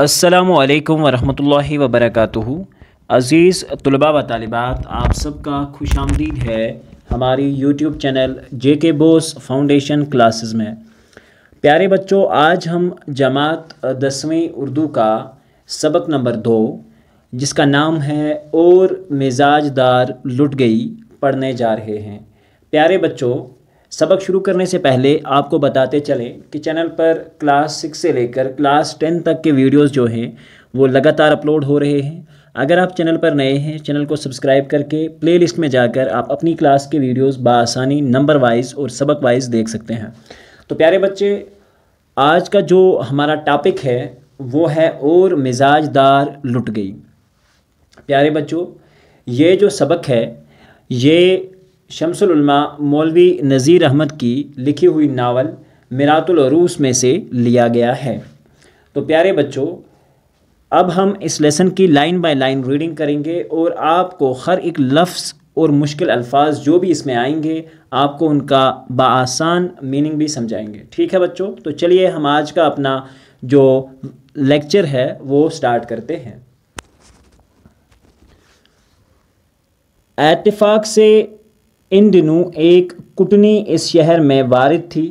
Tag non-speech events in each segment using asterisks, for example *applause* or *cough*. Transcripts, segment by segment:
असलकम वरहि वबरक अज़ीज़ तलबा व तालबात आप सबका खुश आमदीद है हमारी यूट्यूब चैनल जे के बोस फाउंडेशन क्लासेस में प्यारे बच्चों आज हम जमात दसवीं उर्दू का सबक नंबर दो जिसका नाम है और मिजाजदार लुट गई पढ़ने जा रहे हैं प्यारे बच्चों सबक शुरू करने से पहले आपको बताते चलें कि चैनल पर क्लास सिक्स से लेकर क्लास टेन तक के वीडियोस जो हैं वो लगातार अपलोड हो रहे हैं अगर आप चैनल पर नए हैं चैनल को सब्सक्राइब करके प्लेलिस्ट में जाकर आप अपनी क्लास के वीडियोस बासानी नंबर वाइज और सबक वाइज देख सकते हैं तो प्यारे बच्चे आज का जो हमारा टॉपिक है वो है और मिजाजदार लुट गई प्यारे बच्चों ये जो सबक है ये शमसलमा मौलवी नज़ीर अहमद की लिखी हुई नावल मिरातलूस में से लिया गया है तो प्यारे बच्चों अब हम इस लेसन की लाइन बाय लाइन रीडिंग करेंगे और आपको हर एक लफ्ज़ और मुश्किल अल्फाज जो भी इसमें आएंगे आपको उनका बसान मीनिंग भी समझाएंगे ठीक है बच्चों तो चलिए हम आज का अपना जो लेक्चर है वो स्टार्ट करते हैं एतफाक़ से इन दिनों एक कुटनी इस शहर में वारिद थी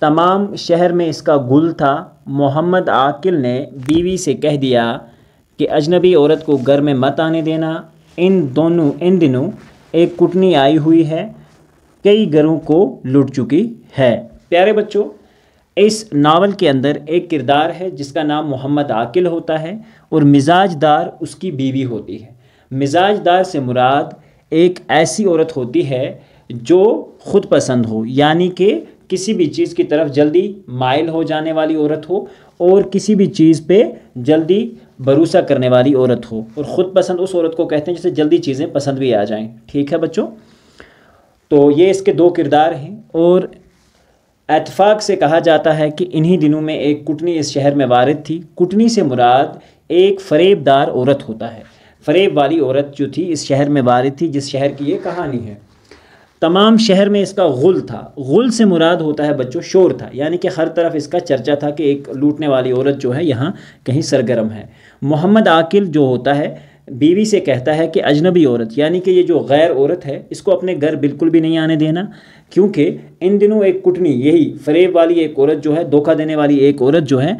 तमाम शहर में इसका गुल था मोहम्मद आकिल ने बीवी से कह दिया कि अजनबी औरत को घर में मत आने देना इन दोनों इन दिनों एक कुटनी आई हुई है कई घरों को लुट चुकी है प्यारे बच्चों इस नावल के अंदर एक किरदार है जिसका नाम मोहम्मद आकिल होता है और मिजाजदार उसकी बीवी होती है मिजाजदार से मुराद एक ऐसी औरत होती है जो खुद पसंद हो यानी कि किसी भी चीज़ की तरफ जल्दी माइल हो जाने वाली औरत हो और किसी भी चीज़ पे जल्दी भरोसा करने वाली औरत हो और ख़ुद पसंद उस औरत को कहते हैं जिसे जल्दी चीज़ें पसंद भी आ जाएं ठीक है बच्चों तो ये इसके दो किरदार हैं और एतफाक से कहा जाता है कि इन्हीं दिनों में एक कुटनी इस शहर में वारद थी कुटनी से मुराद एक फरेबदार औरत होता है फरेब वाली औरत जो थी इस शहर में वारिद थी जिस शहर की ये कहानी है तमाम शहर में इसका गुल था गुल से मुराद होता है बच्चों शोर था यानी कि हर तरफ इसका चर्चा था कि एक लूटने वाली औरत जो है यहाँ कहीं सरगर्म है मोहम्मद आकिल जो होता है बीवी से कहता है कि अजनबी औरत यानी कि ये जो गैर औरत है इसको अपने घर बिल्कुल भी नहीं आने देना क्योंकि इन दिनों एक कुटनी यही फरेब वाली एक औरत जो है धोखा देने वाली एक औरत जो है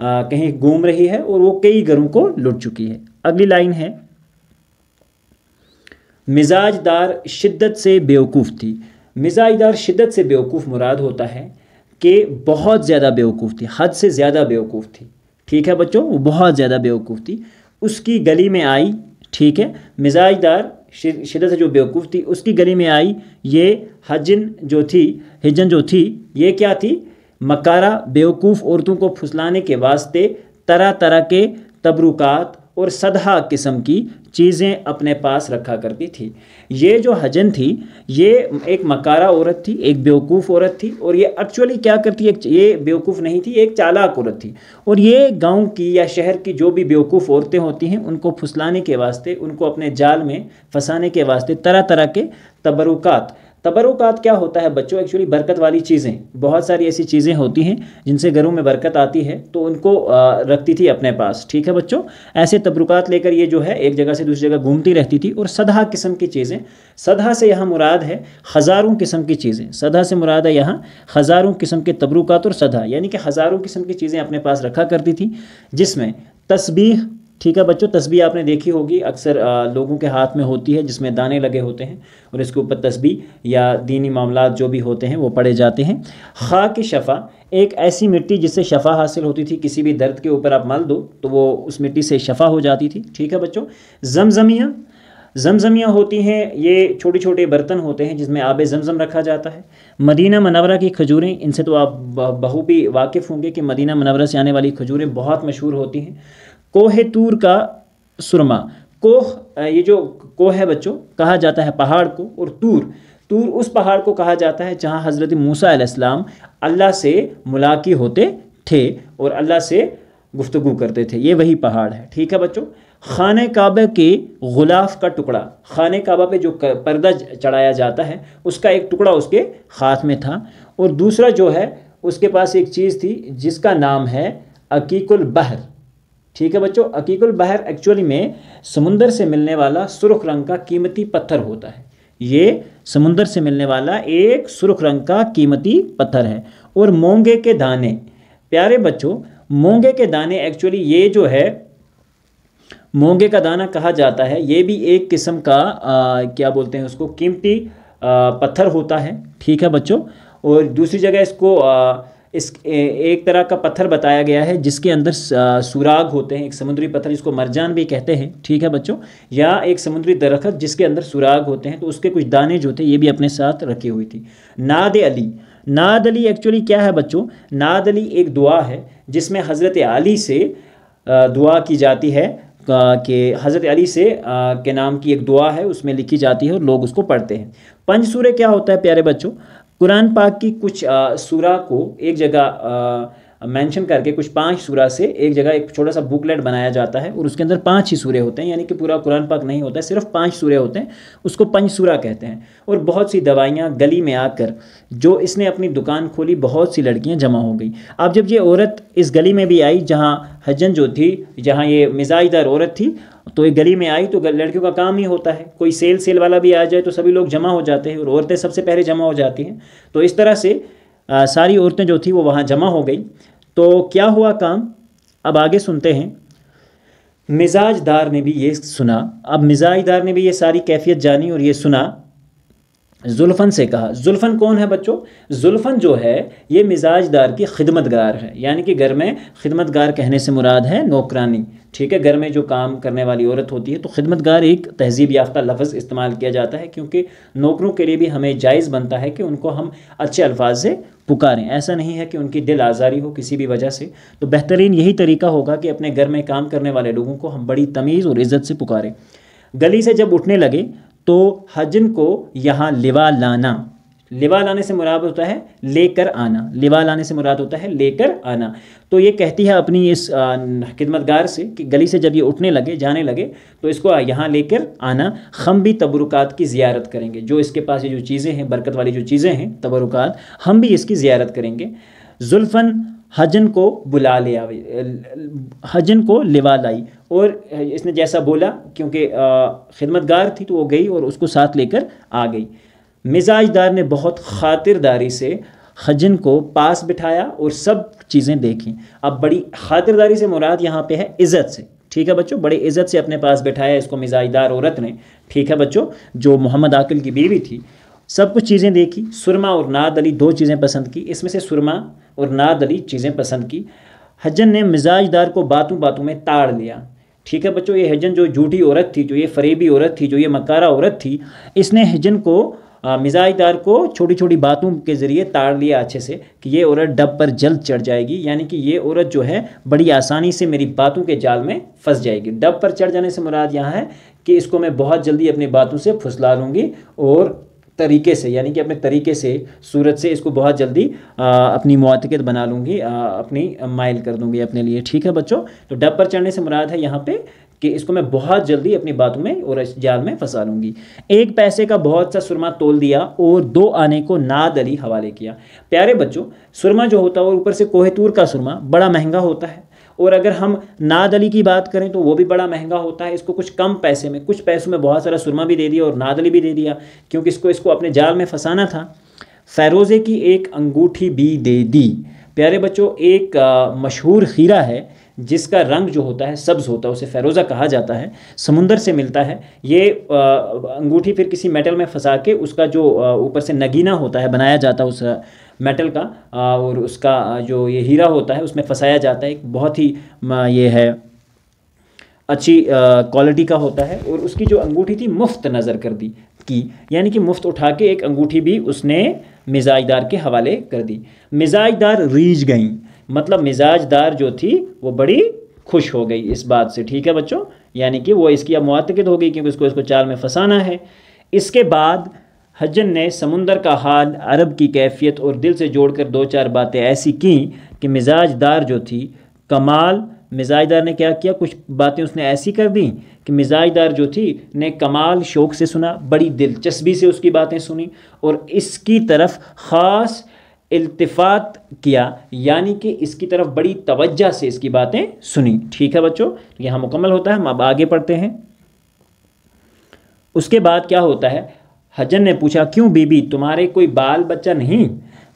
आ, कहीं घूम रही है और वो कई घरों को लुट चुकी है अगली लाइन है मिजाजदार शिद्दत से बेवकूफ़ थी मिजाजदार शिद्दत से बेवकूफ़ मुराद होता है कि बहुत ज़्यादा बेवकूफ़ थी हद से ज़्यादा बेवकूफ़ थी ठीक है बच्चों वो बहुत ज़्यादा बेवकूफ़ थी उसकी गली में आई ठीक है मिजाजदार शिदत से जो बेवकूफ़ थी उसकी गली में आई ये हजन जो थी हिजन जो थी ये क्या थी मकारा बेवकूफ़ औरतों को फुसलाने के वास्ते तरह तरह के तबरुकात और सदहा किस्म की चीज़ें अपने पास रखा करती थी ये जो हजन थी ये एक मकारा औरत थी एक बेवकूफ़ औरत थी और ये एक्चुअली क्या करती है ये बेवकूफ़ नहीं थी एक चालाक औरत थी और ये गांव की या शहर की जो भी बेवकूफ़ औरतें होती हैं उनको फुसलाने के वास्ते उनको अपने जाल में फंसाने के वास्ते तरह तरह के तबरुकात तबरुकात क्या होता है बच्चों एक्चुअली बरकत वाली चीज़ें बहुत सारी ऐसी चीज़ें होती हैं जिनसे घरों में बरकत आती है तो उनको रखती थी अपने पास ठीक है बच्चों ऐसे तबरुकात लेकर ये जो है एक जगह से दूसरी जगह घूमती रहती थी और सदा किस्म की चीज़ें सदा से यहाँ मुराद है हज़ारों किस्म की चीज़ें सदा से मुराद है यहाँ हज़ारों किस्म के तबरुकात और सदा यानी कि हज़ारों किस्म की चीज़ें अपने पास रखा करती थी जिसमें तस्बीह ठीक है बच्चों तस्बी आपने देखी होगी अक्सर लोगों के हाथ में होती है जिसमें दाने लगे होते हैं और इसके ऊपर तस्बी या दीनी मामला जो भी होते हैं वो पढ़े जाते हैं खा के शफ़ा एक ऐसी मिट्टी जिससे शफ़ा हासिल होती थी किसी भी दर्द के ऊपर आप मल दो तो वो उस मिट्टी से शफ़ा हो जाती थी ठीक है बच्चों जमजमिया जमजमियाँ होती हैं ये छोटे छोटे बर्तन होते हैं जिसमें आब जमजम रखा जाता है मदीना मनवरा की खजूरें इनसे तो आप बहू भी वाकिफ़ होंगे कि मदीना मनवरा से आने वाली खजूरें बहुत मशहूर होती हैं कोह तूर का सुरमा कोह ये जो कोह है बच्चों कहा जाता है पहाड़ को और तूर तूर उस पहाड़ को कहा जाता है जहाँ हज़रत मूसा अलैहिस्सलाम अल्लाह से मुलाकी होते थे और अल्लाह से गुफ्तु करते थे ये वही पहाड़ है ठीक है बच्चों खान काबे के गुलाफ का टुकड़ा खान काबा पे जो पर्दा चढ़ाया जाता है उसका एक टुकड़ा उसके हाथ में था और दूसरा जो है उसके पास एक चीज़ थी जिसका नाम है अकीकुल बहर ठीक है बच्चों अकीकुल बहर एक्चुअली में समुंदर से मिलने वाला सुरख रंग का कीमती पत्थर होता है ये समुंदर से मिलने वाला एक सुरख रंग का कीमती पत्थर है और मोंगे के दाने प्यारे बच्चों मोंगे के दाने एक्चुअली ये जो है मोंगे का दाना कहा जाता है ये भी एक किस्म का आ, क्या बोलते हैं उसको कीमती पत्थर होता है ठीक है बच्चों और दूसरी जगह इसको आ, इस एक तरह का पत्थर बताया गया है जिसके अंदर सुराग होते हैं एक समुद्री पत्थर जिसको मरजान भी कहते हैं ठीक है बच्चों या एक समुद्री दरख्त जिसके अंदर सुराग होते हैं तो उसके कुछ दाने जो थे ये भी अपने साथ रखी हुई थी नाद अली नाद अली एक्चुअली क्या है बच्चों नाद अली एक दुआ है जिसमें हज़रत अली से दुआ की जाती है कि हज़रत अली से के नाम की एक दुआ है उसमें लिखी जाती है और लोग उसको पढ़ते हैं पंज सूर्य क्या होता है प्यारे बच्चों कुरान पाक की कुछ सूरा को एक जगह मेंशन करके कुछ पांच सूरा से एक जगह एक छोटा सा बुकलेट बनाया जाता है और उसके अंदर पांच ही सूरे होते हैं यानी कि पूरा कुरान पाक नहीं होता है सिर्फ पांच सूरे होते हैं उसको पंच सूरा कहते हैं और बहुत सी दवाइयाँ गली में आकर जो इसने अपनी दुकान खोली बहुत सी लड़कियाँ जमा हो गई अब जब ये औरत इस गली में भी आई जहाँ हजन जो थी जहाँ ये मिजाजदार औरत थी तो एक गली में आई तो लड़कियों का काम ही होता है कोई सेल सेल वाला भी आ जाए तो सभी लोग जमा हो जाते हैं और औरतें सबसे पहले जमा हो जाती हैं तो इस तरह से आ, सारी औरतें जो थी वो वहाँ जमा हो गई तो क्या हुआ काम अब आगे सुनते हैं मिजाजदार ने भी ये सुना अब मिजाजदार ने भी ये सारी कैफियत जानी और ये सुना जुल्फ़न से कहा जुल्फ़न कौन है बच्चों जुल्फ़न जो है ये मिजाजदार की खिदमतगार है यानी कि घर में खिदमतगार कहने से मुराद है नौकरानी ठीक है घर में जो काम करने वाली औरत होती है तो खिदमतगार एक तहजीब याफ्ता लफ्ज़ इस्तेमाल किया जाता है क्योंकि नौकरों के लिए भी हमें जायज़ बनता है कि उनको हम अच्छे अल्फाज से पुकारें ऐसा नहीं है कि उनकी दिल आज़ारी हो किसी भी वजह से तो बेहतरीन यही तरीका होगा कि अपने घर में काम करने वाले लोगों को हम बड़ी तमीज़ और इज़्ज़त से पुकारें गली से जब उठने लगे तो हजन को यहाँ लिवा लाना लिवा लाने से मुराद होता है लेकर आना लिवा लाने से मुराद होता है लेकर आना तो ये कहती है अपनी इस खिदमतगार से कि गली से जब ये उठने लगे जाने लगे तो इसको यहाँ लेकर आना हम भी तबरुकात की ज़्यारत करेंगे जो इसके पास ये जो चीज़ें हैं बरकत वाली जो चीज़ें हैं तबरुकात हम भी इसकी ज़्यारत करेंगे जुल्फ़न हजन को बुला लिया हजन को लिवा लाई और इसने जैसा बोला क्योंकि खिदमतगार थी तो वो गई और उसको साथ लेकर आ गई मिजाजदार ने बहुत खातिरदारी से हजन को पास बिठाया और सब चीज़ें देखी अब बड़ी खातिरदारी से मुराद यहाँ पे है इज़्ज़त से ठीक है बच्चों बड़े इज़्ज़त से अपने पास बिठाया इसको मिजाजदार औरत ने ठीक है बच्चों जो मोहम्मद आकिल की बीवी थी सब कुछ चीज़ें देखी सुरमा और नाद अली दो चीज़ें पसंद की इसमें से सुरमा और नाद अली चीज़ें पसंद की हजन ने मिजाजदार को बातों बातों में ताड़ लिया ठीक है बच्चों ये हजन जो झूठी औरत थी जो ये फरेबी औरत थी जो ये मकारा औरत थी इसने हजन को मिजाजदार को छोटी छोटी बातों के ज़रिए ताड़ लिया अच्छे से कि ये औरत डब पर जल्द चढ़ जाएगी यानी कि ये औरत जो है बड़ी आसानी से मेरी बातों के जाल में फंस जाएगी डब पर चढ़ जाने से मुराद यहाँ है कि इसको मैं बहुत जल्दी अपनी बातों से फुसला लूँगी और तरीके से यानी कि अपने तरीके से सूरत से इसको बहुत जल्दी आ, अपनी मुआतकत बना लूँगी अपनी माइल कर दूँगी अपने लिए ठीक है बच्चों तो डब पर चढ़ने से मुराद है यहाँ पे कि इसको मैं बहुत जल्दी अपनी बातों में और जाल में फंसा लूँगी एक पैसे का बहुत सा सुरमा तोल दिया और दो आने को नाद अली हवाले किया प्यारे बच्चों सुरमा जो होता है और ऊपर से कोहतूर का सुरमा बड़ा महंगा होता है और अगर हम नाद अली की बात करें तो वो भी बड़ा महंगा होता है इसको कुछ कम पैसे में कुछ पैसों में बहुत सारा सुरमा भी दे दिया और नाद अली भी दे दिया क्योंकि इसको इसको अपने जाल में फंसाना था फैरोज़े की एक अंगूठी भी दे दी प्यारे बच्चों एक मशहूर खीरा है जिसका रंग जो होता है सब्ज़ होता है उसे फेरोज़ा कहा जाता है समुंदर से मिलता है ये अंगूठी फिर किसी मेटल में फंसा के उसका जो ऊपर से नगीना होता है बनाया जाता है उस मेटल का और उसका जो ये हीरा होता है उसमें फंसाया जाता है एक बहुत ही ये है अच्छी क्वालिटी का होता है और उसकी जो अंगूठी थी मुफ्त नज़र कर दी की यानी कि मुफ्त उठा के एक अंगूठी भी उसने मिजाजदार के हवाले कर दी मिजाजदार रीझ गई मतलब मिजाजदार जो थी वो बड़ी खुश हो गई इस बात से ठीक है बच्चों यानी कि वो इसकी अब मुतकद हो गई क्योंकि उसको इसको चाल में फंसाना है इसके बाद हजन ने समुंदर का हाल अरब की कैफियत और दिल से जोड़कर दो चार बातें ऐसी की कि मिजाजदार जो थी कमाल मिजाजदार ने क्या किया कुछ बातें उसने ऐसी कर दी कि मिजाजदार जो थी ने कमाल शौक़ से सुना बड़ी दिलचस्पी से उसकी बातें सुनी और इसकी तरफ ख़ास इल्तफात किया यानी कि इसकी तरफ बड़ी तवज्जा से इसकी बातें सुनी ठीक है बच्चों तो यहाँ मुकम्मल होता है हम अब आगे पढ़ते हैं उसके बाद क्या होता है हजन ने पूछा क्यों बीबी तुम्हारे कोई बाल बच्चा नहीं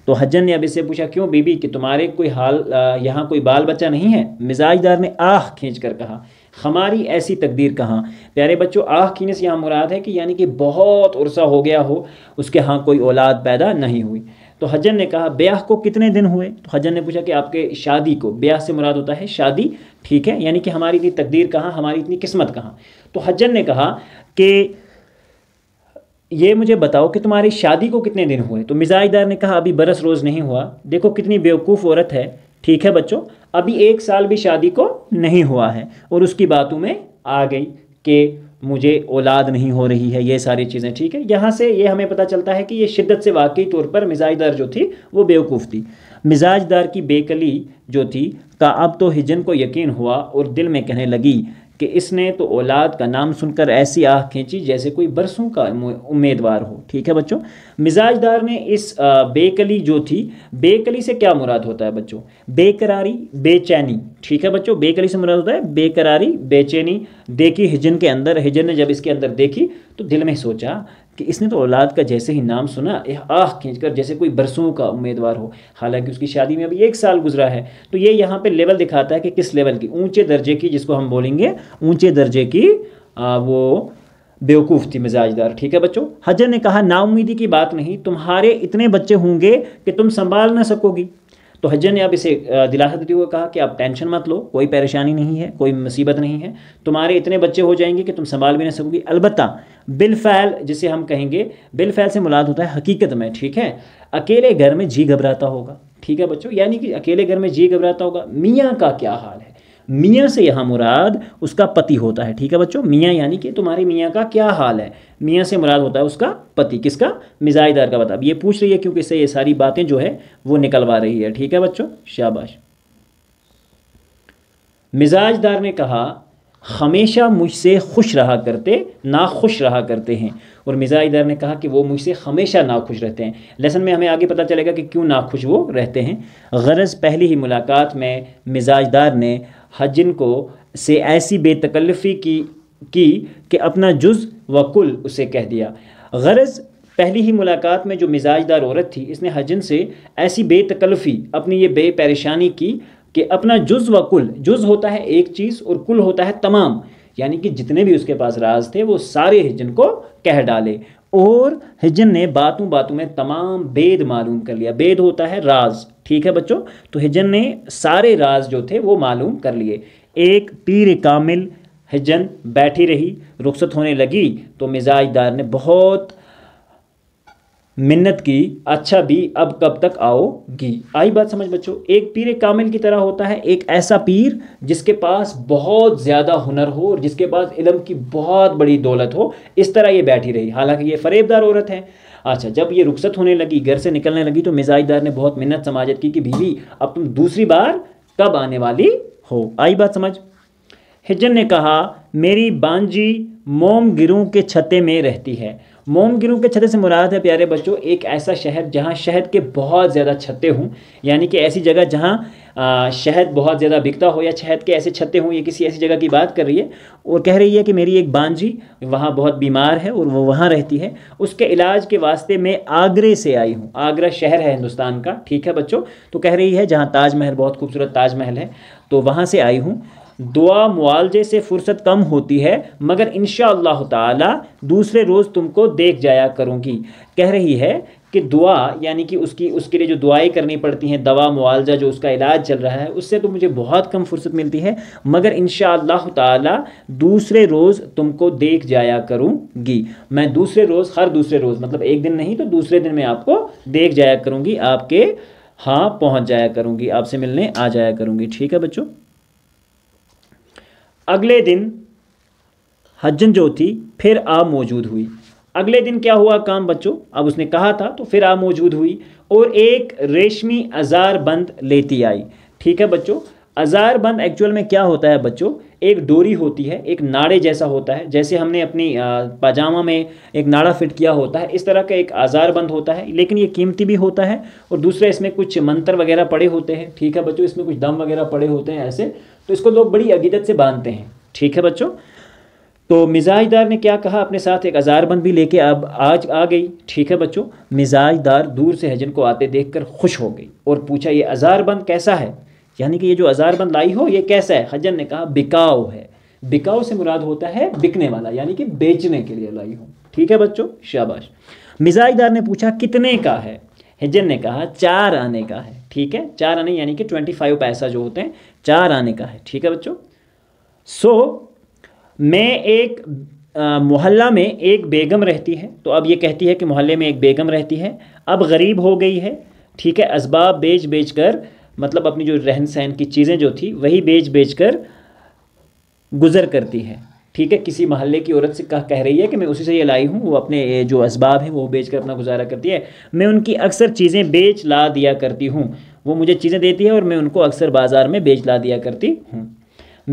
तो हजन ने अब इससे पूछा क्यों बीबी कि तुम्हारे कोई हाल यहाँ कोई बाल बच्चा नहीं है मिजाजदार ने आह खींच कर कहा हमारी ऐसी तकदीर कहाँ प्यारे बच्चों आह खींचने से यहाँ मुराद है कि यानी कि बहुत उर्सा हो गया हो उसके यहाँ कोई औलाद पैदा नहीं हुई तो हजन ने कहा ब्याह को कितने दिन हुए तो हजन ने पूछा कि आपके शादी को ब्याह से मुराद होता है शादी ठीक है यानी कि हमारी इतनी तकदीर कहाँ हमारी इतनी किस्मत कहाँ तो हजन ने कहा कि ये मुझे बताओ कि तुम्हारी शादी को कितने दिन हुए तो मिजाजदार ने कहा अभी बरस रोज़ नहीं हुआ देखो कितनी बेवकूफ़ औरत है ठीक है बच्चों अभी एक साल भी शादी को नहीं हुआ है और उसकी बातों में आ गई कि मुझे औलाद नहीं हो रही है ये सारी चीज़ें ठीक है यहाँ से ये हमें पता चलता है कि ये शिद्दत से वाकई तौर पर मिजाजदार जो थी वो बेवकूफ़ थी मिजाजदार की बेकली जो थी का अब तो हिजन को यकीन हुआ और दिल में कहने लगी कि इसने तो औलाद का नाम सुनकर ऐसी आँख खींची जैसे कोई बरसों का उम्मीदवार हो ठीक है बच्चों मिजाजदार ने इस बेकली जो थी बेकली से क्या मुराद होता है बच्चों बेकरारी बेचैनी ठीक है बच्चों बेकली से मुराद होता है बेकरारी बेचैनी देखी हिजन के अंदर हिजन ने जब इसके अंदर देखी तो दिल में सोचा कि इसने तो औलाद का जैसे ही नाम सुना यह आह कर जैसे कोई बरसों का उम्मीदवार हो हालांकि उसकी शादी में अभी एक साल गुजरा है तो ये यहाँ पे लेवल दिखाता है कि किस लेवल की ऊंचे दर्जे की जिसको हम बोलेंगे ऊंचे दर्जे की आ, वो बेवकूफ़ थी मिजाजदार ठीक है बच्चों हजर ने कहा नाउमीदी की बात नहीं तुम्हारे इतने बच्चे होंगे कि तुम संभाल ना सकोगी तो हजर ने अब इसे दिलासा देते हुए कहा कि आप टेंशन मत लो कोई परेशानी नहीं है कोई मुसीबत नहीं है तुम्हारे इतने बच्चे हो जाएंगे कि तुम संभाल भी ना सकोगी अलबत्ता बिलफैल जिसे हम कहेंगे बिलफैल से मुलाद होता है हकीकत में ठीक है अकेले घर में जी घबराता होगा ठीक है बच्चों यानी कि अकेले घर में जी घबराता होगा मियाँ का क्या हाल है मियाँ से यहाँ मुराद उसका पति होता है ठीक है बच्चों मियाँ यानी कि तुम्हारी मियाँ का क्या हाल है मियाँ से मुराद होता है उसका पति किसका मिजाजदार का बता अब ये पूछ रही है क्योंकि इससे ये सारी बातें जो है वो निकलवा रही है ठीक है बच्चों शाबाश मिजाजदार ने कहा हमेशा मुझसे खुश रहा करते ना खुश रहा करते हैं और मिजाजदार ने कहा कि वो मुझसे हमेशा ना खुश रहते हैं लेसन में हमें आगे पता चलेगा कि क्यों ना खुश वो रहते हैं गरज़ पहली ही मुलाकात में मिजाजदार ने हजन को से ऐसी बेतकल्फ़ी की की कि अपना जुज़ व कुल उसे कह दिया गरज़ पहली ही मुलाकात में जो मिजाजदार औरत थी इसने हजन से ऐसी बेतकल्फ़ी अपनी ये बेपरेशानी की कि अपना जुज़ व कुल जुज़ होता है एक चीज़ और कुल होता है तमाम यानी कि जितने भी उसके पास राज थे वो सारे हिजन को कह डाले और हिजन ने बातों बातों में तमाम बेद मालूम कर लिया बेद होता है राज ठीक है बच्चों तो हिजन ने सारे राज जो थे वो मालूम कर लिए एक पीर कामिल हिजन बैठी रही रुख्सत होने लगी तो मिजाजदार ने बहुत मिन्नत की अच्छा भी अब कब तक आओगी आई बात समझ बच्चों एक पीर कामिल की तरह होता है एक ऐसा पीर जिसके पास बहुत ज़्यादा हुनर हो और जिसके पास इलम की बहुत बड़ी दौलत हो इस तरह ये बैठी रही हालांकि ये फरेबदार औरत है अच्छा जब ये रुखसत होने लगी घर से निकलने लगी तो मिजाजदार ने बहुत मिन्नत समाजत की कि बीवी अब तुम दूसरी बार कब आने वाली हो आई बात समझ हिजन ने कहा मेरी बांझी मोम गिरों के छते में रहती है मोम गिरों के छते से मुराद है प्यारे बच्चों एक ऐसा शहर जहाँ शहद के बहुत ज़्यादा छत्ते हों यानी कि ऐसी जगह जहाँ शहद बहुत ज़्यादा बिकता हो या शहद के ऐसे छत्ते हों ये किसी ऐसी जगह की बात कर रही है और कह रही है कि मेरी एक बांझी वहाँ बहुत बीमार है और वो वहाँ रहती है उसके इलाज के वास्ते मैं आगरे से आई हूँ आगरा शहर है हिंदुस्तान का ठीक है बच्चों तो कह रही है जहाँ ताजमहल बहुत खूबसूरत ताजमहल है तो वहाँ से आई हूँ दुआ मुआवजे से फुर्सत कम होती है मगर इन ताला दूसरे रोज़ तुमको देख जाया करूँगी कह रही है कि दुआ यानी कि उसकी उसके लिए जो दुआएं करनी पड़ती हैं दवा मुआवजा जो उसका इलाज चल रहा है उससे तो मुझे बहुत कम फुर्सत मिलती है मगर इन ताला दूसरे रोज़ तुमको देख जाया करूँगी मैं दूसरे रोज़ हर दूसरे रोज़ मतलब एक दिन नहीं तो दूसरे दिन मैं आपको देख जाया करूँगी आपके हाँ पहुँच जाया करूँगी आपसे मिलने आ जाया करूँगी ठीक है बच्चों अगले दिन हजन जो थी फिर आ मौजूद हुई अगले दिन क्या हुआ काम बच्चों अब उसने कहा था तो फिर आ मौजूद हुई और एक रेशमी अजार बंद लेती आई ठीक है बच्चों अजार बंद एक्चुअल में क्या होता है बच्चों एक डोरी होती है एक नाड़े जैसा होता है जैसे हमने अपनी पाजामा में एक नाड़ा फिट किया होता है इस तरह का एक आज़ार बंद होता है लेकिन ये कीमती भी होता है और दूसरा इसमें कुछ मंत्र वगैरह पड़े होते हैं ठीक है बच्चों इसमें कुछ दम वगैरह पड़े होते हैं ऐसे तो इसको लोग बड़ी अगीदत से बांधते हैं ठीक है बच्चों तो मिजाजदार ने क्या कहा अपने साथ एक आजार बंद भी लेके अब आज आ गई ठीक है बच्चों मिजाजदार दूर से हजन को आते देखकर खुश हो गई और पूछा ये आजार बंद कैसा है यानी कि ये जो अजारबंद लाई हो ये कैसा है हजन ने कहा बिकाऊ है बिकाऊ से मुराद होता है बिकने वाला यानी कि बेचने के लिए लाई हो ठीक है बच्चों शाबाश मिजाजदार ने पूछा कितने का है हजन ने कहा चार आने का है ठीक है चार आने यानी कि ट्वेंटी फाइव पैसा जो होते हैं चार आने का है ठीक है बच्चों सो so, मैं एक मोहल्ला में एक बेगम रहती है तो अब ये कहती है कि मोहल्ले में एक बेगम रहती है अब गरीब हो गई है ठीक है इसबाब बेच बेच कर मतलब अपनी जो रहन सहन की चीज़ें जो थी वही बेच बेच कर गुज़र करती है ठीक है किसी महल्ले की औरत से कह कह रही है कि मैं उसी से ये लाई हूँ वो अपने जो इसबाब हैं वो बेच कर अपना गुजारा करती है मैं उनकी अक्सर चीज़ें बेच ला दिया करती हूँ वो मुझे चीज़ें देती है और मैं उनको अक्सर बाज़ार में बेच ला दिया करती हूँ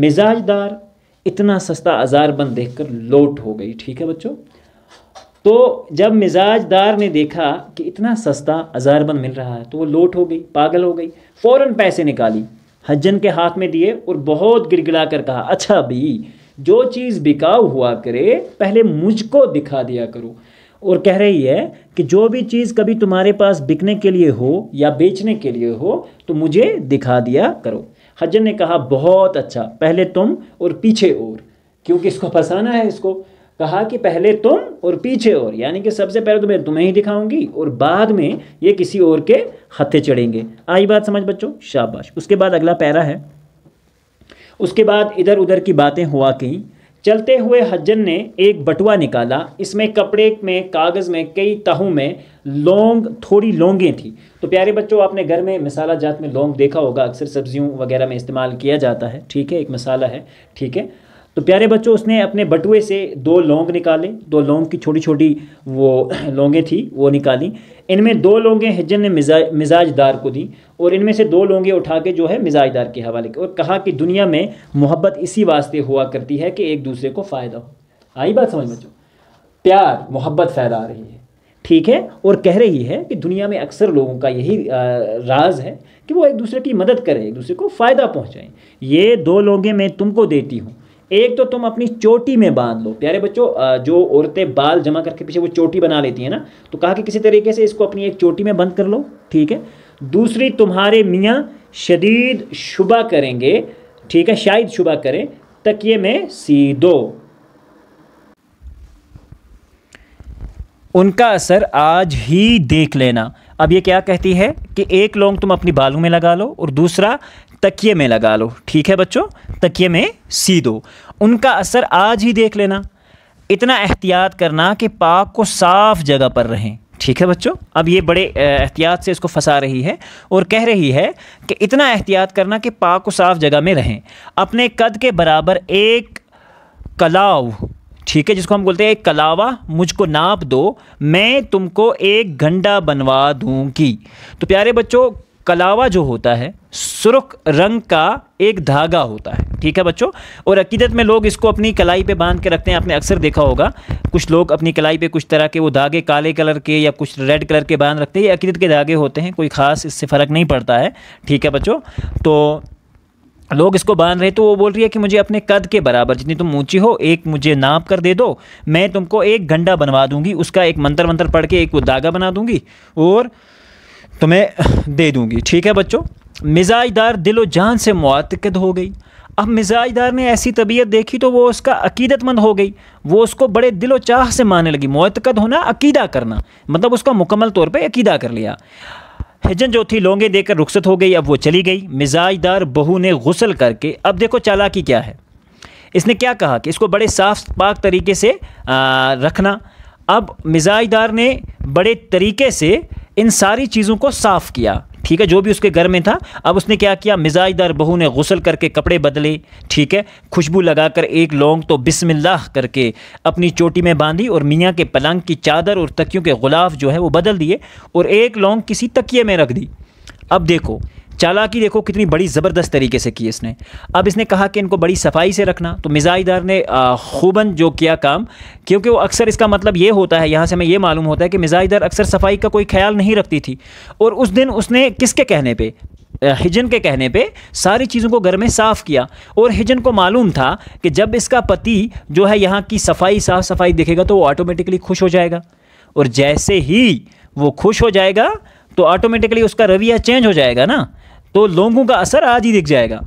मिजाजदार इतना सस्ता बंद देख कर लोट हो गई ठीक है बच्चों तो जब मिजाजदार ने देखा कि इतना सस्ता हजारबंद मिल रहा है तो वो लोट हो गई पागल हो गई फ़ौर पैसे निकाली हज्जन के हाथ में दिए और बहुत गिड़गिड़ा कर कहा अच्छा भी जो चीज़ बिकाऊ हुआ करे पहले मुझको दिखा दिया करो और कह रही है कि जो भी चीज़ कभी तुम्हारे पास बिकने के लिए हो या बेचने के लिए हो तो मुझे दिखा दिया करो हजन ने कहा बहुत अच्छा पहले तुम और पीछे और क्योंकि इसको फंसाना है इसको कहा कि पहले तुम और पीछे और यानी कि सबसे पहले तो मैं तुम्हें ही दिखाऊंगी और बाद में ये किसी और के हथे चढ़ेंगे आई बात समझ बच्चों शाबाश उसके बाद अगला पैरा है उसके बाद इधर उधर की बातें हुआ कहीं चलते हुए हज्जन ने एक बटुआ निकाला इसमें कपड़े में कागज़ में कई तहों में लौंग थोड़ी लौंगें थी तो प्यारे बच्चों आपने घर में मसाला जात में लौंग देखा होगा अक्सर सब्जियों वगैरह में इस्तेमाल किया जाता है ठीक है एक मसाला है ठीक है तो प्यारे बच्चों उसने अपने बटुए से दो लौंग निकाले दो लौंग की छोटी छोटी वो *clears throat* लौंगें थी वो निकाली इनमें दो लौंगें हिजन ने मिजा मिजाजदार को दी और इनमें से दो लौंगें उठा के जो है मिजाजदार के हवाले के और कहा कि दुनिया में मोहब्बत इसी वास्ते हुआ करती है कि एक दूसरे को फ़ायदा हो आई बात समझ बच्चों प्यार मोहब्बत फैला रही है ठीक है और कह रही है कि दुनिया में अक्सर लोगों का यही राज है कि वो एक दूसरे की मदद करें एक दूसरे को फ़ायदा पहुँचाएँ ये दो लोगे मैं तुमको देती हूँ एक तो तुम अपनी चोटी में बांध लो प्यारे बच्चों जो औरतें बाल जमा करके पीछे वो चोटी बना लेती हैं ना तो कहा कि किसी तरीके से इसको अपनी एक चोटी में बंद कर लो ठीक है दूसरी तुम्हारे मियाँ शदीद शुबा करेंगे ठीक है शायद शुबा करें तकिए में सीधो उनका असर आज ही देख लेना अब ये क्या कहती है कि एक लौंग तुम अपनी बालों में लगा लो और दूसरा तकिए में लगा लो ठीक है बच्चों तकिए में सी दो उनका असर आज ही देख लेना इतना एहतियात करना कि पाक को साफ जगह पर रहें ठीक है बच्चों अब ये बड़े एहतियात से इसको फंसा रही है और कह रही है कि इतना एहतियात करना कि पाक को साफ जगह में रहें अपने कद के बराबर एक कलाव ठीक है जिसको हम बोलते हैं एक कलावा मुझको नाप दो मैं तुमको एक घंटा बनवा दूंगी तो प्यारे बच्चों कलावा जो होता है सुरख रंग का एक धागा होता है ठीक है बच्चों और अकीदत में लोग इसको अपनी कलाई पे बांध के रखते हैं आपने अक्सर देखा होगा कुछ लोग अपनी कलाई पे कुछ तरह के वो धागे काले कलर के या कुछ रेड कलर के बांध रखते हैं ये अकीदत के धागे होते हैं कोई ख़ास इससे फ़र्क नहीं पड़ता है ठीक है बच्चों तो लोग इसको बांध रहे तो वो बोल रही है कि मुझे अपने कद के बराबर जितनी तुम ऊंची हो एक मुझे नाप कर दे दो मैं तुमको एक घंटा बनवा दूंगी उसका एक मंत्र मंत्र पढ़ के एक वो धागा बना दूंगी और तो मैं दे दूँगी ठीक है बच्चों मिजाजदार दिलो जान से मुतकद हो गई अब मिजाजदार ने ऐसी तबीयत देखी तो वो उसका अकीदतमंद हो गई वो उसको बड़े दिलो चाह से मानने लगी मुतकद होना अकीदा करना मतलब उसका मुकम्मल तौर पर अकीदा कर लिया हिजन जो थी लोंगे देकर रुखसत हो गई अब वो चली गई मिजाजदार बहू ने गसल करके अब देखो चालाकी क्या है इसने क्या कहा कि इसको बड़े साफ पाक तरीके से आ, रखना अब मिजाजदार ने बड़े तरीके से इन सारी चीज़ों को साफ़ किया ठीक है जो भी उसके घर में था अब उसने क्या किया मिजाजदार बहू ने गसल करके कपड़े बदले ठीक है खुशबू लगाकर एक लौंग तो बिस्मिल्लाह करके अपनी चोटी में बांधी और मियाँ के पलंग की चादर और तकियों के गुलाफ जो है वो बदल दिए और एक लौंग किसी तकिए में रख दी अब देखो चालाकी देखो कितनी बड़ी ज़बरदस्त तरीके से की इसने अब इसने कहा कि इनको बड़ी सफाई से रखना तो मिज़ाजदार ने खूबन जो किया काम क्योंकि वो अक्सर इसका मतलब ये होता है यहाँ से हमें ये मालूम होता है कि मिज़ाजदार अक्सर सफाई का कोई ख्याल नहीं रखती थी और उस दिन उसने किसके कहने पर हिजन के कहने पे सारी चीज़ों को घर में साफ़ किया और हिजन को मालूम था कि जब इसका पति जो है यहाँ की सफाई साफ़ सफाई देखेगा तो वो ऑटोमेटिकली खुश हो जाएगा और जैसे ही वो खुश हो जाएगा तो ऑटोमेटिकली उसका रवैया चेंज हो जाएगा ना तो लोगों का असर आज ही दिख जाएगा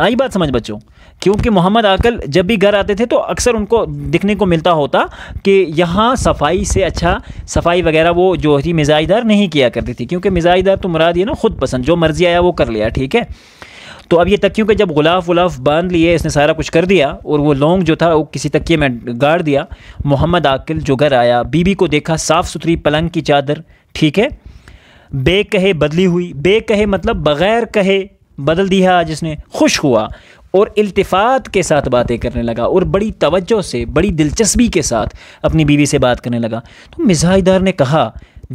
आई बात समझ बच्चों क्योंकि मोहम्मद आकल जब भी घर आते थे तो अक्सर उनको दिखने को मिलता होता कि यहाँ सफाई से अच्छा सफाई वगैरह वो जो थी मिजाजदार नहीं किया करती थी क्योंकि मिजाजदार तो मुराद ये ना खुद पसंद जो मर्ज़ी आया वो कर लिया ठीक है तो अब ये तकियों के जब गुलाफ वुलाफ बांध लिए इसने सारा कुछ कर दिया और वो लौंग जो था वो किसी तकिए में गाड़ दिया मोहम्मद आकिल जो घर आया बीबी को देखा साफ़ सुथरी पलंग की चादर ठीक है बे कहे बदली हुई बे कहे मतलब बग़ैर कहे बदल दिया जिसने खुश हुआ और इल्तफात के साथ बातें करने लगा और बड़ी तवज्जो से बड़ी दिलचस्पी के साथ अपनी बीवी से बात करने लगा तो मिजाजदार ने कहा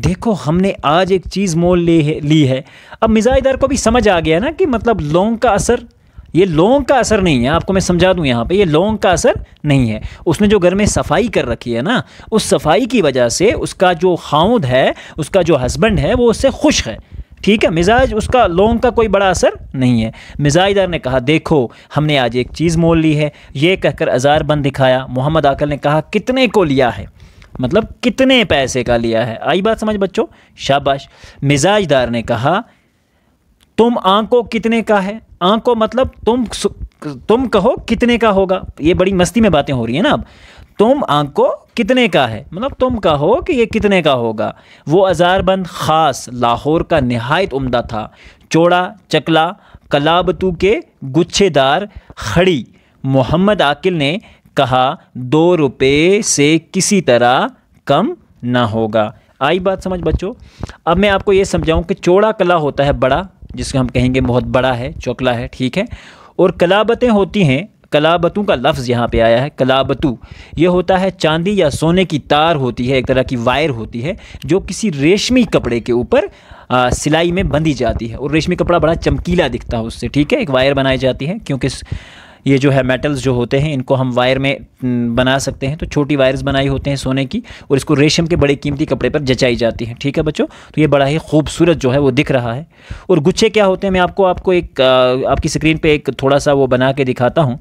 देखो हमने आज एक चीज़ मोल ली है ली है अब मिजाजदार को भी समझ आ गया ना कि मतलब लौंग का असर ये लौंग का असर नहीं है आपको मैं समझा दूं यहाँ पे ये लौंग का असर नहीं है उसने जो घर में सफाई कर रखी है ना उस सफाई की वजह से उसका जो हाउद है उसका जो हस्बैंड है वो उससे खुश है ठीक है मिजाज उसका लौंग का कोई बड़ा असर नहीं है मिजाजदार ने कहा देखो हमने आज एक चीज़ मोल ली है ये कहकर अजार बंद दिखाया मोहम्मद आकल ने कहा कितने को लिया है मतलब कितने पैसे का लिया है आई बात समझ बच्चों शाबाश मिजाजदार ने कहा तुम आंखों कितने का है को मतलब तुम तुम कहो कितने का होगा ये बड़ी मस्ती में बातें हो रही है ना अब तुम को कितने का है मतलब तुम कहो कि ये कितने का होगा वो अजारबंद ख़ास लाहौर का नहायत उम्दा था चौड़ा चकला कलाबतू के गुच्छेदार खड़ी मोहम्मद आकिल ने कहा दो रुपये से किसी तरह कम ना होगा आई बात समझ बच्चों अब मैं आपको ये समझाऊं कि चौड़ा कला होता है बड़ा जिसको हम कहेंगे बहुत बड़ा है चौकला है ठीक है और कलाबतें होती हैं कलाबतू का लफ्ज़ यहाँ पे आया है कलाबतू ये होता है चांदी या सोने की तार होती है एक तरह की वायर होती है जो किसी रेशमी कपड़े के ऊपर सिलाई में बंधी जाती है और रेशमी कपड़ा बड़ा चमकीला दिखता है उससे ठीक है एक वायर बनाई जाती है क्योंकि ये जो है मेटल्स जो होते हैं इनको हम वायर में बना सकते हैं तो छोटी वायर्स बनाई होते हैं सोने की और इसको रेशम के बड़े कीमती कपड़े पर जचाई जाती है ठीक है बच्चों तो ये बड़ा ही खूबसूरत जो है वो दिख रहा है और गुच्छे क्या होते हैं मैं आपको आपको एक आपकी स्क्रीन पर एक थोड़ा सा वो बना के दिखाता हूँ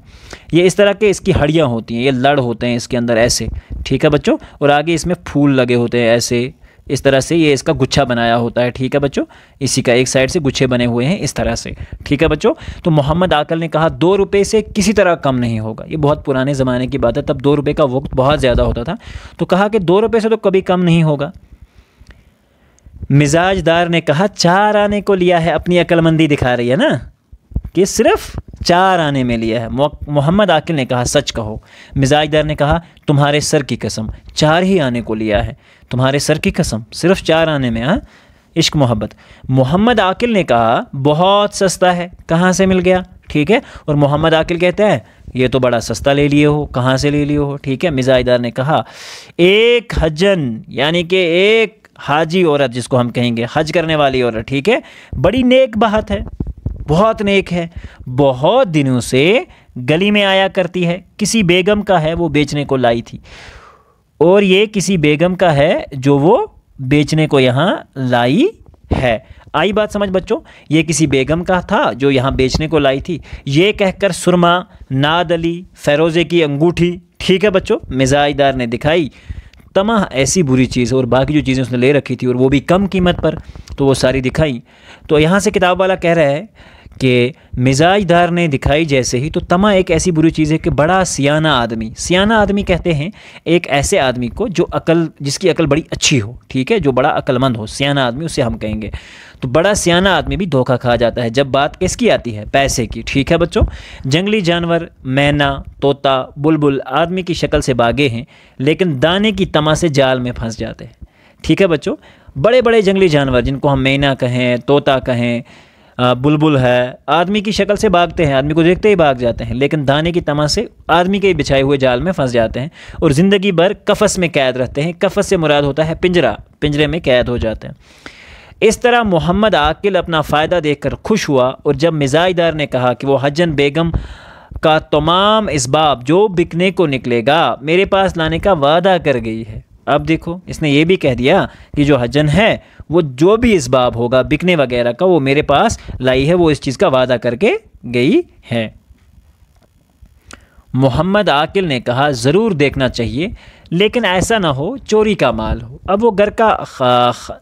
ये इस तरह के इसकी हड़ियाँ होती हैं ये लड़ होते हैं इसके अंदर ऐसे ठीक है बच्चों और आगे इसमें फूल लगे होते हैं ऐसे इस तरह से ये इसका गुच्छा बनाया होता है ठीक है बच्चों इसी का एक साइड से गुच्छे बने हुए हैं इस तरह से ठीक है बच्चों तो मोहम्मद आकल ने कहा दो रुपये से किसी तरह कम नहीं होगा ये बहुत पुराने ज़माने की बात है तब दो रुपये का वक्त बहुत ज़्यादा होता था तो कहा कि दो रुपये से तो कभी कम नहीं होगा मिजाजदार ने कहा चार आने को लिया है अपनी अक्लमंदी दिखा रही है ना कि सिर्फ चार आने में लिया है मोहम्मद आकिल ने कहा सच कहो मिजाजदार ने कहा तुम्हारे सर की कसम चार ही आने को लिया है तुम्हारे सर की कसम सिर्फ चार आने में हाँ इश्क मोहब्बत मोहम्मद आकिल ने कहा बहुत सस्ता है कहाँ से मिल गया ठीक है और मोहम्मद आकिल कहते हैं ये तो बड़ा सस्ता ले लिए हो कहाँ से ले लिए हो ठीक है मिजाजदार ने कहा एक हजन यानी कि एक हाजी औरत जिसको हम कहेंगे हज करने वाली औरत ठीक है बड़ी नेक बात है बहुत नेक है बहुत दिनों से गली में आया करती है किसी बेगम का है वो बेचने को लाई थी और ये किसी बेगम का है जो वो बेचने को यहाँ लाई है आई बात समझ बच्चों ये किसी बेगम का था जो यहाँ बेचने को लाई थी ये कहकर सुरमा नाद अली फेरोज़े की अंगूठी ठीक है बच्चों मिजाजदार ने दिखाई तमाह ऐसी बुरी चीज़ और बाकी जो चीज़ें उसने ले रखी थी और वो भी कम कीमत पर तो वो सारी दिखाई तो यहाँ से किताब वाला कह रहा है कि मिजाजदार ने दिखाई जैसे ही तो तमा एक ऐसी बुरी चीज़ है कि बड़ा सियाना आदमी सियाना आदमी कहते हैं एक ऐसे आदमी को जो अकल जिसकी अकल बड़ी अच्छी हो ठीक है जो बड़ा अक्लमंद हो सियाना आदमी उसे हम कहेंगे तो बड़ा सियाना आदमी भी धोखा खा जाता है जब बात किसकी आती है पैसे की ठीक है बच्चों जंगली जानवर मैना तोता बुलबुल आदमी की शक्ल से बागे हैं लेकिन दाने की तमा से जाल में फंस जाते हैं ठीक है बच्चों बड़े बड़े जंगली जानवर जिनको हम मैना कहें तोता कहें बुलबुल है आदमी की शक्ल से भागते हैं आदमी को देखते ही भाग जाते हैं लेकिन दाने की तमा से आदमी के बिछाए हुए जाल में फंस जाते हैं और ज़िंदगी भर कफस में कैद रहते हैं कफस से मुराद होता है पिंजरा पिंजरे में कैद हो जाते हैं इस तरह मोहम्मद आकिल अपना फ़ायदा कर खुश हुआ और जब मिजाजदार ने कहा कि वो हजन बेगम का तमाम इसबाब जो बिकने को निकलेगा मेरे पास लाने का वादा कर गई है अब देखो इसने ये भी कह दिया कि जो हजन है वो जो भी इस बाब होगा बिकने वगैरह का वो मेरे पास लाई है वो इस चीज़ का वादा करके गई है मोहम्मद आकिल ने कहा ज़रूर देखना चाहिए लेकिन ऐसा ना हो चोरी का माल हो अब वो घर का खा, खा,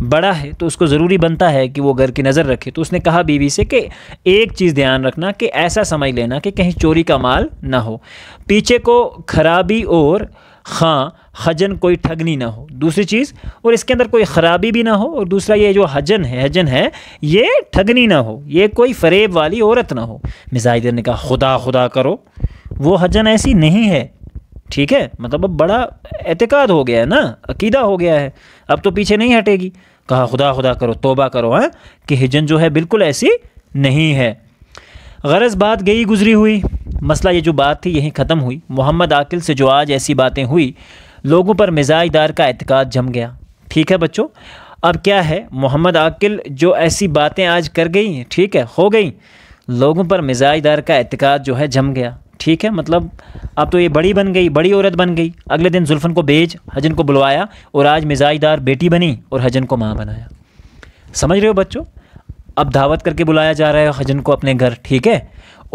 बड़ा है तो उसको ज़रूरी बनता है कि वो घर की नज़र रखे तो उसने कहा बीवी से कि एक चीज़ ध्यान रखना कि ऐसा समझ लेना कि कहीं चोरी का माल ना हो पीछे को खराबी और खां हाँ, हजन कोई ठगनी ना हो दूसरी चीज़ और इसके अंदर कोई ख़राबी भी ना हो और दूसरा ये जो हजन है हजन है ये ठगनी ना हो ये कोई फरेब वाली औरत ना हो मिजाज ने कहा खुदा खुदा करो वो हजन ऐसी नहीं है ठीक है मतलब अब बड़ा एतकाद हो गया है ना अकीदा हो गया है अब तो पीछे नहीं हटेगी कहा खुदा खुदा करो तोबा करो हाँ कि हजन जो है बिल्कुल ऐसी नहीं है गरज बात गई गुजरी हुई मसला ये जो बात थी यहीं ख़त्म हुई मोहम्मद आकिल से जो आज ऐसी बातें हुई लोगों पर मिजाजदार का एतकाद जम गया ठीक है बच्चों अब क्या है मोहम्मद आकिल जो ऐसी बातें आज कर गई हैं ठीक है हो गई लोगों पर मिजाजदार का एतकाद जो है जम गया ठीक है मतलब अब तो ये बड़ी बन गई बड़ी औरत बन गई अगले दिन जुल्फन को भेज हजन को बुलवाया और आज मिजाजदार बेटी बनी और हजन को माँ बनाया समझ रहे हो बच्चों अब दावत करके बुलाया जा रहा है हजन को अपने घर ठीक है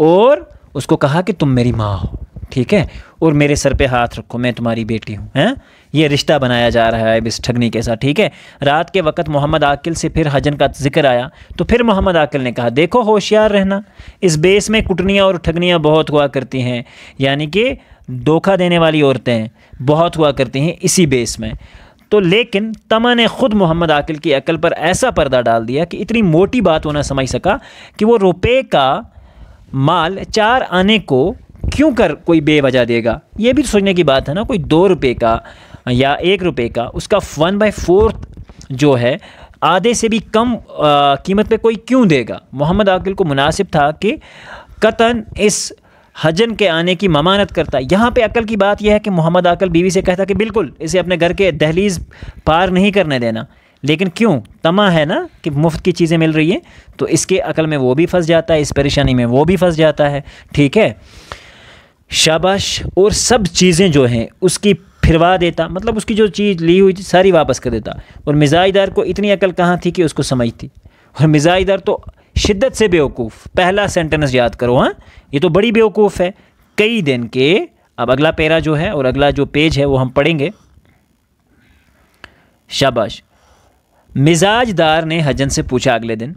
और उसको कहा कि तुम मेरी माँ हो ठीक है और मेरे सर पे हाथ रखो मैं तुम्हारी बेटी हूँ हैं ये रिश्ता बनाया जा रहा है अब इस ठगनी के साथ ठीक है रात के वक्त मोहम्मद आकिल से फिर हजन का जिक्र आया तो फिर मोहम्मद आकिल ने कहा देखो होशियार रहना इस बेस में कुटनियाँ और ठगनियाँ बहुत हुआ करती हैं यानी कि धोखा देने वाली औरतें बहुत हुआ करती हैं इसी बेस में तो लेकिन तमा ने ख़ुद मोहम्मद आकिल की अकल पर ऐसा पर्दा डाल दिया कि इतनी मोटी बात वो ना समझ सका कि वो रुपये का माल चार आने को क्यों कर कोई बेवजह देगा ये भी तो सोचने की बात है ना कोई दो रुपये का या एक रुपये का उसका वन बाई फोर्थ जो है आधे से भी कम आ, कीमत पे कोई क्यों देगा मोहम्मद आकिल को मुनासिब था कि कतन इस हजन के आने की ममानत करता है यहाँ पे अकल की बात यह है कि मोहम्मद अकल बीवी से कहता कि बिल्कुल इसे अपने घर के दहलीज पार नहीं करने देना लेकिन क्यों तमा है ना कि मुफ्त की चीज़ें मिल रही हैं तो इसके अकल में वो भी फंस जाता है इस परेशानी में वो भी फंस जाता है ठीक है शाबाश और सब चीज़ें जो हैं उसकी फिरवा देता मतलब उसकी जो चीज़ ली हुई थी सारी वापस कर देता और मिजाजदार को इतनी अकल कहाँ थी कि उसको समझ थी और मिजाजदार तो शिद्दत से बेवकूफ़ पहला सेंटेंस याद करो हाँ ये तो बड़ी बेवकूफ़ है कई दिन के अब अगला पेरा जो है और अगला जो पेज है वो हम पढ़ेंगे शाबाश मिजाजदार ने हजन से पूछा अगले दिन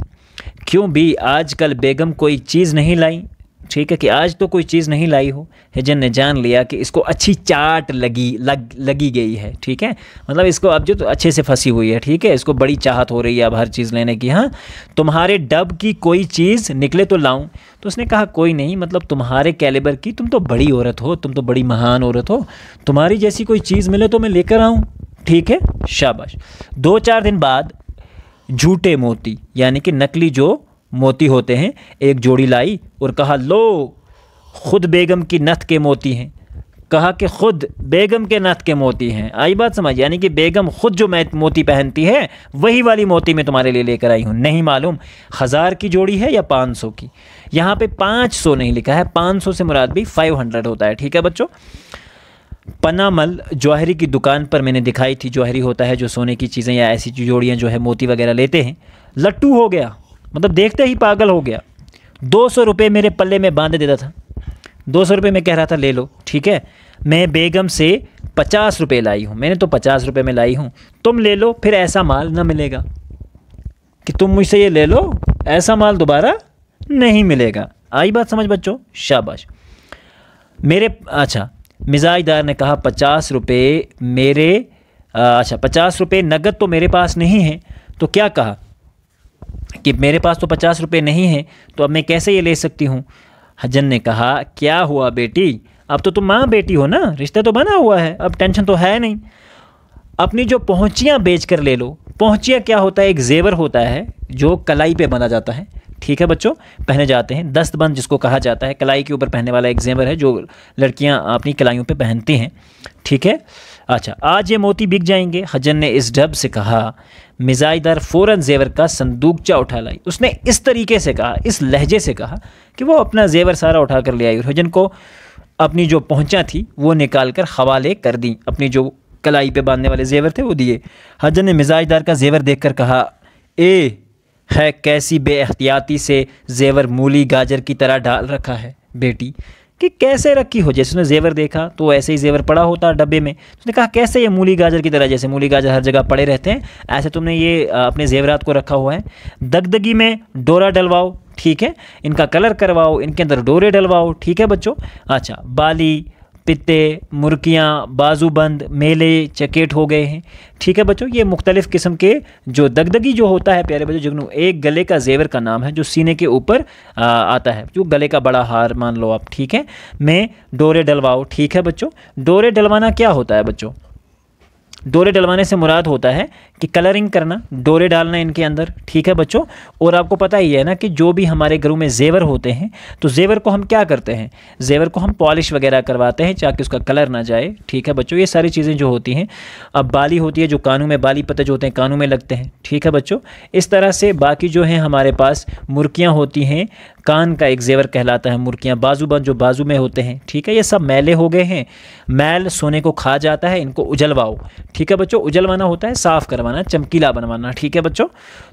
क्यों भी आजकल बेगम कोई चीज़ नहीं लाई ठीक है कि आज तो कोई चीज़ नहीं लाई हो हिजन ने जान लिया कि इसको अच्छी चाट लगी लग लगी गई है ठीक है मतलब इसको अब जो तो अच्छे से फंसी हुई है ठीक है इसको बड़ी चाहत हो रही है अब हर चीज़ लेने की हाँ तुम्हारे डब की कोई चीज़ निकले तो लाऊँ तो उसने कहा कोई नहीं मतलब तुम्हारे कैलेबर की तुम तो बड़ी औरत हो तुम तो बड़ी महान औरत हो तुम्हारी जैसी कोई चीज़ मिले तो मैं लेकर आऊँ ठीक है शाबाश दो चार दिन बाद झूठे मोती यानी कि नकली जो मोती होते हैं एक जोड़ी लाई और कहा लो खुद बेगम की नथ के मोती हैं कहा कि खुद बेगम के नथ के मोती हैं आई बात समझ यानी कि बेगम खुद जो मैं मोती पहनती है वही वाली मोती मैं तुम्हारे लिए लेकर आई हूँ नहीं मालूम हज़ार की जोड़ी है या पाँच सौ की यहाँ पे पाँच सौ नहीं लिखा है पाँच सौ से मुराद भी फाइव हंड्रेड होता है ठीक है बच्चों पनामल जौहरी की दुकान पर मैंने दिखाई थी जौहरी होता है जो सोने की चीज़ें या ऐसी जोड़ियाँ जो है मोती वगैरह लेते हैं लट्टू हो गया मतलब देखते ही पागल हो गया दो सौ रुपये मेरे पल्ले में बांध देता था दो सौ रुपये मैं कह रहा था ले लो ठीक है मैं बेगम से पचास रुपये लाई हूँ मैंने तो पचास रुपये में लाई हूँ तुम ले लो फिर ऐसा माल ना मिलेगा कि तुम मुझसे ये ले लो ऐसा माल दोबारा नहीं मिलेगा आई बात समझ बच्चों शाबाश मेरे अच्छा मिजाजदार ने कहा पचास रुपये मेरे अच्छा पचास रुपये नगद तो मेरे पास नहीं है तो क्या कहा कि मेरे पास तो पचास रुपये नहीं है तो अब मैं कैसे ये ले सकती हूँ हजन ने कहा क्या हुआ बेटी अब तो तुम माँ बेटी हो ना रिश्ता तो बना हुआ है अब टेंशन तो है नहीं अपनी जो पहुँचियाँ बेच कर ले लो पहुँचियाँ क्या होता है एक जेवर होता है जो कलाई पे बना जाता है ठीक है बच्चों पहने जाते हैं दस्तबंद जिसको कहा जाता है कलाई के ऊपर पहनने वाला एक जेवर है जो लड़कियाँ अपनी कलाइयों पर पहनती हैं ठीक है अच्छा आज ये मोती बिक जाएंगे हजन ने इस डब से कहा मिजाजदार फ़ौरन जेवर का संदूकचा उठा लाई उसने इस तरीके से कहा इस लहजे से कहा कि वो अपना जेवर सारा उठा कर ले आई और हजन को अपनी जो पहुँचा थी वो निकाल कर हवाले कर दी अपनी जो कलाई पे बांधने वाले जेवर थे वो दिए हजन ने मिजाजदार का जेवर देख कर कहा ए है कैसी बेअहतियाती से जेवर मूली गाजर की तरह डाल रखा है बेटी कि कैसे रखी हो जैसे उसने जेवर देखा तो ऐसे ही जेवर पड़ा होता डब्बे में उसने कहा कैसे ये मूली गाजर की तरह जैसे मूली गाजर हर जगह पड़े रहते हैं ऐसे तुमने ये अपने जेवरात को रखा हुआ है दगदगी में डोरा डलवाओ ठीक है इनका कलर करवाओ इनके अंदर डोरे डलवाओ ठीक है बच्चों अच्छा बाली पित्ते मुर्गियाँ बाजूबंद मेले चकेट हो गए हैं ठीक है बच्चों ये मुख्तलिफ़ किस्म के जो दगदगी जो होता है प्यारे बच्चों जगनू एक गले का जेवर का नाम है जो सीने के ऊपर आता है जो गले का बड़ा हार मान लो आप ठीक है मैं डोरे डलवाओ ठीक है बच्चों डोरे डलवाना क्या होता है बच्चों डोरे डलवाने से मुराद होता है कि कलरिंग करना डोरे डालना इनके अंदर ठीक है बच्चों और आपको पता ही है ना कि जो भी हमारे घरों में जेवर होते हैं तो जेवर को हम क्या करते हैं जेवर को हम पॉलिश वगैरह करवाते हैं ताकि उसका कलर ना जाए ठीक है बच्चों ये सारी चीज़ें जो होती हैं अब बाली होती है जो कानों में बाली पते जो होते हैं कानों में लगते हैं ठीक है बच्चों इस तरह से बाकी जो है हमारे पास मुर्कियाँ होती हैं कान का एक जेवर कहलाता है मुर्कियाँ बाजू जो बाजू में होते हैं ठीक है ये सब मैले हो गए हैं मैल सोने को खा जाता है इनको उजलवाओ ठीक है बच्चों उजलवाना होता है साफ़ करवाना चमकीला बनवाना ठीक है बच्चों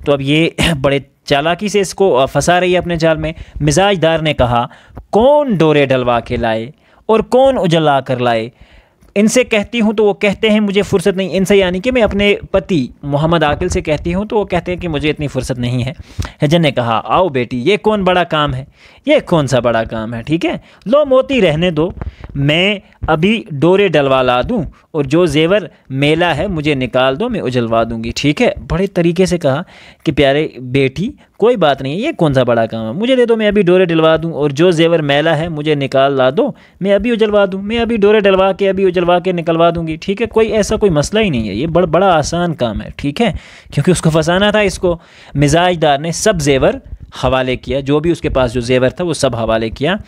तो अब ये *clears throat* बड़े चालाकी से इसको फंसा रही है अपने जाल में मिजाजदार ने कहा कौन डोरे डलवा के लाए और कौन उजला कर लाए इनसे कहती हूँ तो वो कहते हैं मुझे फुर्सत नहीं इनसे यानी कि मैं अपने पति मोहम्मद आकिल से कहती हूँ तो वो कहते हैं कि मुझे इतनी फुर्सत नहीं है हजन ने कहा आओ बेटी ये कौन बड़ा काम है ये कौन सा बड़ा काम है ठीक है लो मोती रहने दो मैं अभी डोरे डलवा ला दूँ और जो जेवर मेला है मुझे निकाल दो मैं उजलवा दूँगी ठीक है बड़े तरीके से कहा कि प्यारे बेटी कोई बात नहीं है ये कौन सा बड़ा काम है मुझे दे दो मैं अभी डोरे डलवा दूँ और जो जेवर मेला है मुझे निकाल ला दो मैं अभी उजलवा दूँ मैं अभी डोरे डलवा के अभी उजलवा के निकलवा दूँगी ठीक है कोई ऐसा कोई मसला ही नहीं है ये बड़ा बड़ा आसान काम है ठीक है क्योंकि उसको फंसाना था इसको मिजाजदार ने सब जेवर हवाले किया जो भी उसके पास जो जेवर था वो सब हवाले किया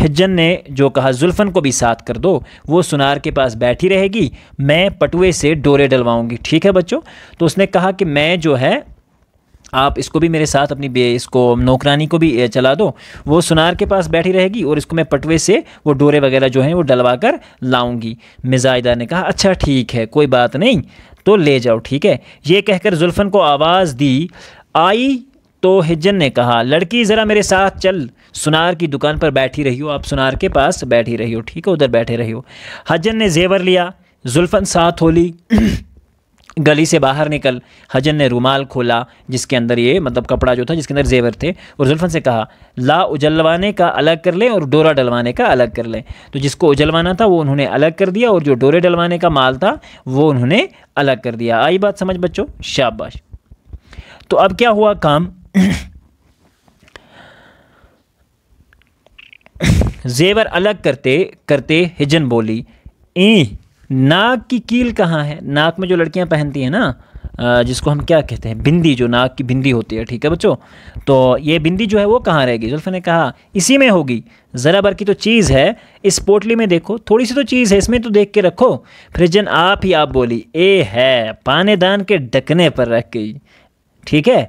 हिजन ने जो कहा जुल्फ़न को भी साथ कर दो वो सुनार के पास बैठी रहेगी मैं पटुए से डोरे डलवाऊँगी ठीक है बच्चों तो उसने कहा कि मैं जो है आप इसको भी मेरे साथ अपनी बे इसको नौकरानी को भी चला दो वो सुनार के पास बैठी रहेगी और इसको मैं पटवे से वो डोरे वगैरह जो हैं वो डलवा कर लाऊँगी मिजाजदार ने कहा अच्छा ठीक है कोई बात नहीं तो ले जाओ ठीक है ये कहकर जुल्फ़न को आवाज़ दी आई तो हिजन ने कहा लड़की ज़रा मेरे साथ चल सुनार की दुकान पर बैठी रही हो आप सुनार के पास बैठी रही हो ठीक है उधर बैठे रही हो हजन ने जेवर लिया जुल्फ़न साथ हो ली *clears throat* गली से बाहर निकल हजन ने रुमाल खोला जिसके अंदर ये मतलब कपड़ा जो था जिसके अंदर जेवर थे और जुल्फन से कहा ला उजलवाने का अलग कर लें और डोरा डलवाने का अलग कर लें तो जिसको उजलवाना था वो उन्होंने अलग कर दिया और जो डोरे डलवाने का माल था वो उन्होंने अलग कर दिया आई बात समझ बच्चों शाबाश तो अब क्या हुआ काम जेवर अलग करते करते हिजन बोली ई नाक की कील कहाँ है नाक में जो लड़कियाँ पहनती हैं ना जिसको हम क्या कहते हैं बिंदी जो नाक की बिंदी होती है ठीक है बच्चों तो ये बिंदी जो है वो कहाँ रहेगी जुल्फ ने कहा इसी में होगी ज़रा भर की तो चीज़ है इस पोटली में देखो थोड़ी सी तो चीज़ है इसमें तो देख के रखो फिर जन आप ही आप बोली ए है पाने दान के डकने पर रख गई ठीक है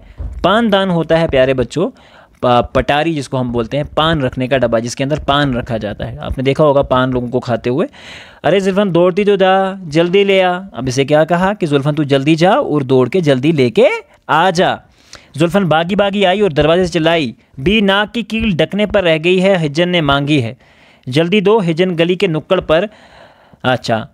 पान दान होता है प्यारे बच्चों पटारी जिसको हम बोलते हैं पान रखने का डब्बा जिसके अंदर पान रखा जाता है आपने देखा होगा पान लोगों को खाते हुए अरे जुल्फन दौड़ती तो जा जल्दी ले आ अब इसे क्या कहा कि जुल्फन तू जल्दी जा और दौड़ के जल्दी लेके आ जा जुल्फन बागी बागी आई और दरवाजे से चिल्लाई बी नाक की कील डकने पर रह गई है हिजन ने मांगी है जल्दी दो हिजन गली के नुक्कड़ पर अच्छा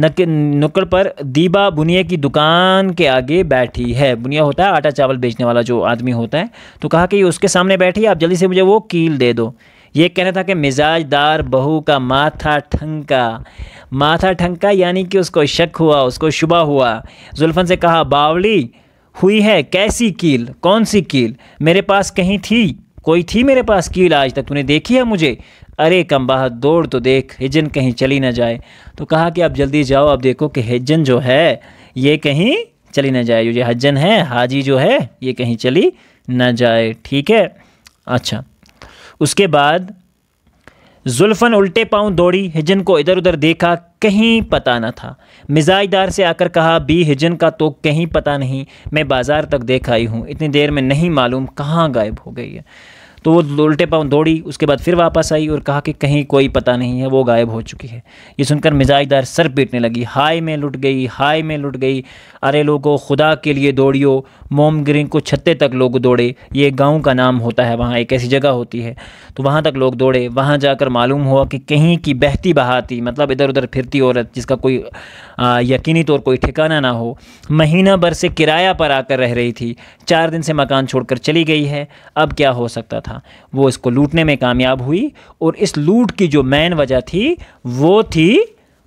नक नुक्कड़ पर दीबा बुनिया की दुकान के आगे बैठी है बुनिया होता है आटा चावल बेचने वाला जो आदमी होता है तो कहा कि उसके सामने बैठी आप जल्दी से मुझे वो कील दे दो ये कहना था कि मिजाजदार बहू का माथा ठंका माथा ठंका यानी कि उसको शक हुआ उसको शुबा हुआ जुल्फन से कहा बावली हुई है कैसी कील कौन सी कील मेरे पास कहीं थी कोई थी मेरे पास कील आज तक तूने देखी है मुझे अरे कम्बाह दौड़ तो देख हिजन कहीं चली ना जाए तो कहा कि आप जल्दी जाओ आप देखो कि हिजन जो है ये कहीं चली ना जाए ये हजन है हाजी जो है ये कहीं चली ना जाए ठीक है अच्छा उसके बाद जुल्फ़न उल्टे पाँव दौड़ी हिजन को इधर उधर देखा कहीं पता ना था मिजाजदार से आकर कहा बी हिजन का तो कहीं पता नहीं मैं बाज़ार तक देख आई हूँ इतनी देर में नहीं मालूम कहाँ गायब हो गई है तो वो उल्टे पाँव दौड़ी उसके बाद फिर वापस आई और कहा कि कहीं कोई पता नहीं है वो गायब हो चुकी है ये सुनकर मिजाजदार सर पीटने लगी हाय में लुट गई हाय में लुट गई अरे लोगों खुदा के लिए दौड़ियो मोम को छत्ते तक लोग दौड़े ये गाँव का नाम होता है वहाँ एक ऐसी जगह होती है तो वहाँ तक लोग दौड़े वहाँ जाकर मालूम हुआ कि कहीं की बहती बहाती मतलब इधर उधर फिरती औरत जिसका कोई यकीनी तौर कोई ठिकाना ना हो महीना भर से किराया पर आकर रह रही थी चार दिन से मकान छोड़कर चली गई है अब क्या हो सकता था था वो इसको लूटने में कामयाब हुई और इस लूट की जो मेन वजह थी वो थी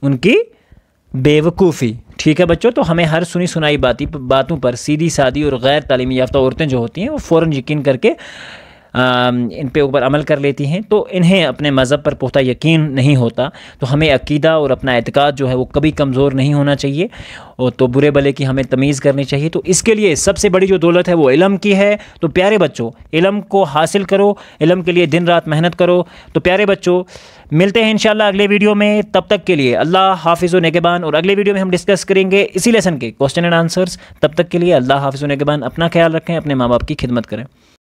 उनकी बेवकूफ़ी ठीक है बच्चों तो हमें हर सुनी सुनाई बाती बातों पर सीधी सादी और गैर तालीमी याफ्ता औरतें जो होती हैं वो फ़ौर यकीन करके इन पे ऊपर अमल कर लेती हैं तो इन्हें अपने मज़हब पर पुख्ता यकीन नहीं होता तो हमें अकीदा और अपना एतकाद जो है वो कभी कमज़ोर नहीं होना चाहिए और तो बुरे भले की हमें तमीज़ करनी चाहिए तो इसके लिए सबसे बड़ी जो दौलत है वो इलम की है तो प्यारे बच्चों इलम को हासिल करो इलम के लिए दिन रात मेहनत करो तो प्यारे बच्चों मिलते हैं इंशाल्लाह अगले वीडियो में तब तक के लिए अल्लाह हाफिज़ नगेबान और अगले वीडियो में हम डिस्कस करेंगे इसी लेसन के क्वेश्चन एंड आंसर्स तब तक के लिए अल्लाह हाफिज़ नगेबान अपना ख्याल रखें अपने माँ बाप की खिदमत करें